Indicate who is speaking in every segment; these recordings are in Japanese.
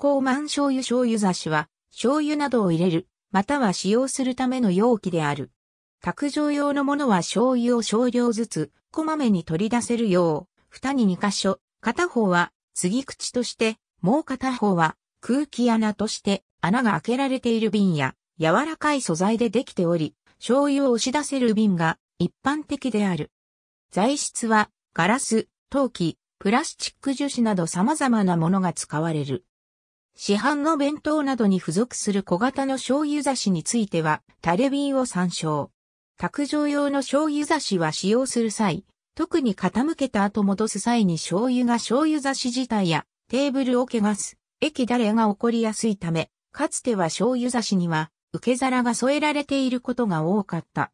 Speaker 1: 高満醤油醤油差しは、醤油などを入れる、または使用するための容器である。卓上用のものは醤油を少量ずつ、こまめに取り出せるよう、蓋に2箇所、片方は、継ぎ口として、もう片方は、空気穴として、穴が開けられている瓶や、柔らかい素材でできており、醤油を押し出せる瓶が、一般的である。材質は、ガラス、陶器、プラスチック樹脂など様々なものが使われる。市販の弁当などに付属する小型の醤油差しについては、タレビンを参照。卓上用の醤油差しは使用する際、特に傾けた後戻す際に醤油が醤油差し自体やテーブルを汚す、液だれが起こりやすいため、かつては醤油差しには受け皿が添えられていることが多かった。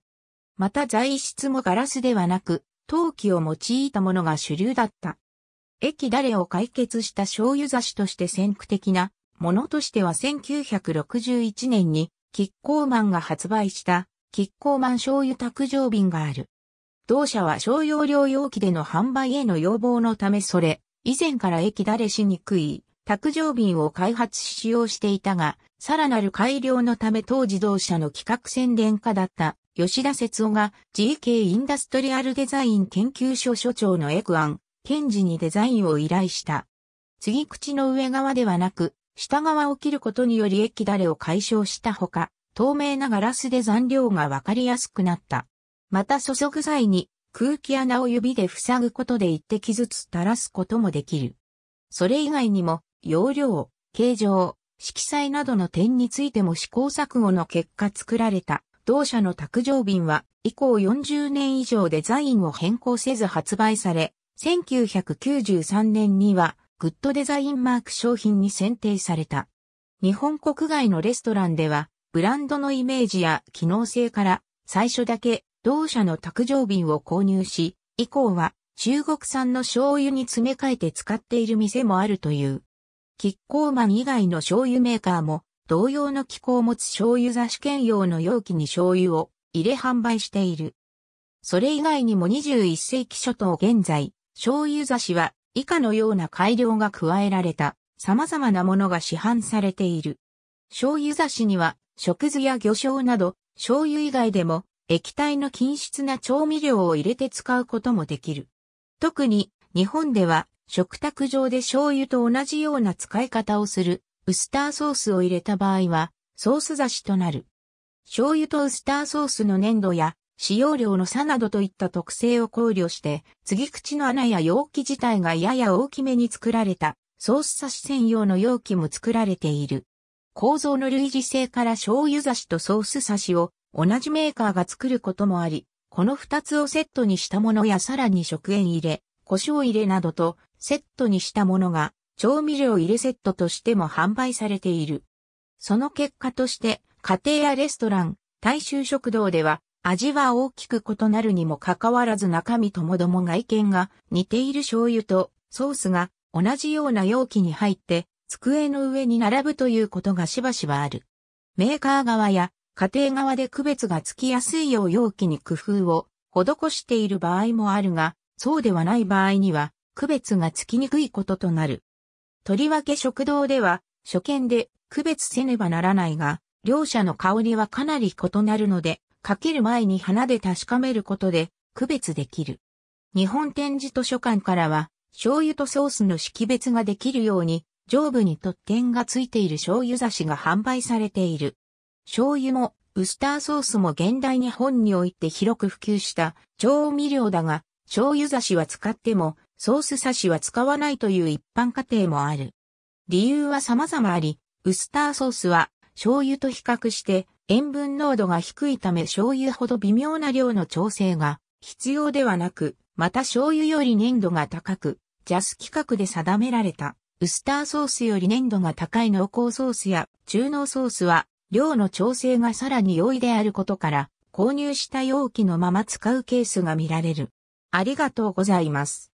Speaker 1: また材質もガラスではなく、陶器を用いたものが主流だった。駅誰を解決した醤油雑誌として先駆的なものとしては1961年にキッコーマンが発売したキッコーマン醤油卓上瓶がある。同社は商用量容器での販売への要望のためそれ、以前から駅だれしにくい卓上瓶を開発し使用していたが、さらなる改良のため当時同社の企画宣伝家だった吉田節夫が GK インダストリアルデザイン研究所所長のエクアン検事にデザインを依頼した。継ぎ口の上側ではなく、下側を切ることにより液だれを解消したほか、透明なガラスで残量がわかりやすくなった。また注ぐ際に空気穴を指で塞ぐことで一滴ずつ垂らすこともできる。それ以外にも、容量、形状、色彩などの点についても試行錯誤の結果作られた同社の卓上瓶は以降40年以上デザインを変更せず発売され、1993年には、グッドデザインマーク商品に選定された。日本国外のレストランでは、ブランドのイメージや機能性から、最初だけ同社の卓上瓶を購入し、以降は中国産の醤油に詰め替えて使っている店もあるという。キッコーマン以外の醤油メーカーも同様の機構を持つ醤油雑誌兼用の容器に醤油を入れ販売している。それ以外にも21世紀初頭現在、醤油差しは以下のような改良が加えられた様々なものが市販されている。醤油差しには食酢や魚醤など醤油以外でも液体の均質な調味料を入れて使うこともできる。特に日本では食卓上で醤油と同じような使い方をするウスターソースを入れた場合はソース差しとなる。醤油とウスターソースの粘度や使用量の差などといった特性を考慮して、継ぎ口の穴や容器自体がやや大きめに作られた、ソース差し専用の容器も作られている。構造の類似性から醤油差しとソース差しを同じメーカーが作ることもあり、この二つをセットにしたものやさらに食塩入れ、胡椒入れなどとセットにしたものが調味料入れセットとしても販売されている。その結果として家庭やレストラン、大衆食堂では味は大きく異なるにもかかわらず中身ともども外見が似ている醤油とソースが同じような容器に入って机の上に並ぶということがしばしばある。メーカー側や家庭側で区別がつきやすいよう容器に工夫を施している場合もあるが、そうではない場合には区別がつきにくいこととなる。とりわけ食堂では初見で区別せねばならないが、両者の香りはかなり異なるので、かける前に花で確かめることで区別できる。日本展示図書館からは醤油とソースの識別ができるように上部に特典がついている醤油差しが販売されている。醤油もウスターソースも現代日本において広く普及した調味料だが、醤油差しは使ってもソース差しは使わないという一般家庭もある。理由は様々あり、ウスターソースは醤油と比較して塩分濃度が低いため醤油ほど微妙な量の調整が必要ではなく、また醤油より粘度が高く、ジャス規格で定められたウスターソースより粘度が高い濃厚ソースや中濃ソースは量の調整がさらに容易であることから購入した容器のまま使うケースが見られる。ありがとうございます。